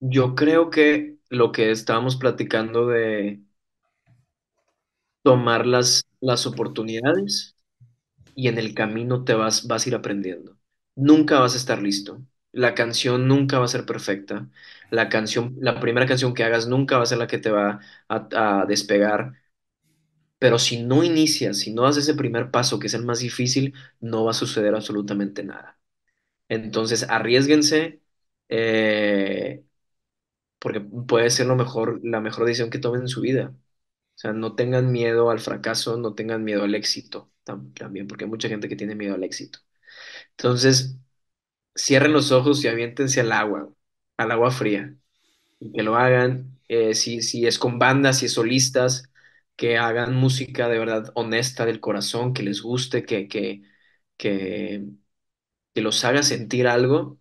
Yo creo que lo que estábamos platicando de tomar las, oportunidades y en el camino te vas, vas a ir aprendiendo. Nunca vas a estar listo. La canción nunca va a ser perfecta. La canción, la primera canción que hagas nunca va a ser la que te va a, despegar. Pero si no inicias, si no haces ese primer paso, que es el más difícil, no va a suceder absolutamente nada. Entonces, arriesguense, eh, porque puede ser lo mejor, la mejor decisión que tomen en su vida. O sea, no tengan miedo al fracaso, no tengan miedo al éxito también, porque hay mucha gente que tiene miedo al éxito. Entonces, cierren los ojos y aviéntense al agua, al agua fría, que lo hagan, eh, si, es con bandas, si es solistas, que hagan música de verdad honesta del corazón, que les guste, que, que, que, que los haga sentir algo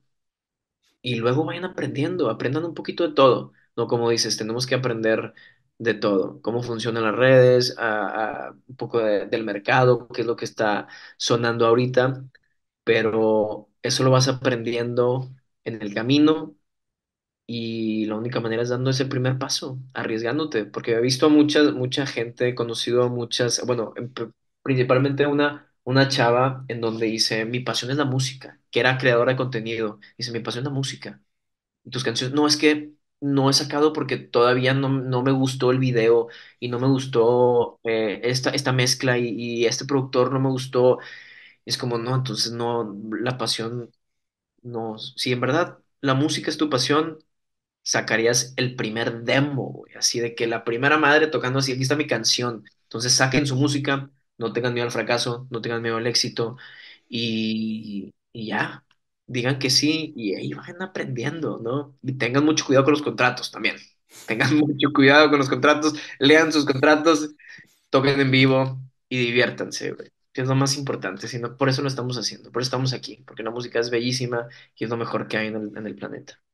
y luego vayan aprendiendo, aprendan un poquito de todo, ¿no? Como dices, tenemos que aprender de todo, cómo funcionan las redes, a, un poco del mercado, qué es lo que está sonando ahorita, pero eso lo vas aprendiendo en el camino y la única manera es dando ese primer paso, arriesgándote, porque he visto a mucha, mucha gente, he conocido a muchas, bueno, principalmente una una chava en donde dice, mi pasión es la música, que era creadora de contenido. Dice, mi pasión es la música. Y tus canciones, no, es que no he sacado porque todavía no, no me gustó el video y no me gustó eh, esta, esta mezcla y, y este productor no me gustó. Es como, no, entonces no, la pasión, no. Si en verdad la música es tu pasión, sacarías el primer demo, así de que la primera madre tocando así, aquí está mi canción. Entonces saquen su música, no tengan miedo al fracaso, no tengan miedo al éxito y, ya, digan que sí y ahí van aprendiendo, ¿no? Y tengan mucho cuidado con los contratos también. Tengan mucho cuidado con los contratos, lean sus contratos, toquen en vivo y diviértanse, güey. es lo más importante, sino por eso lo estamos haciendo, por eso estamos aquí, porque la música es bellísima y es lo mejor que hay en el planeta.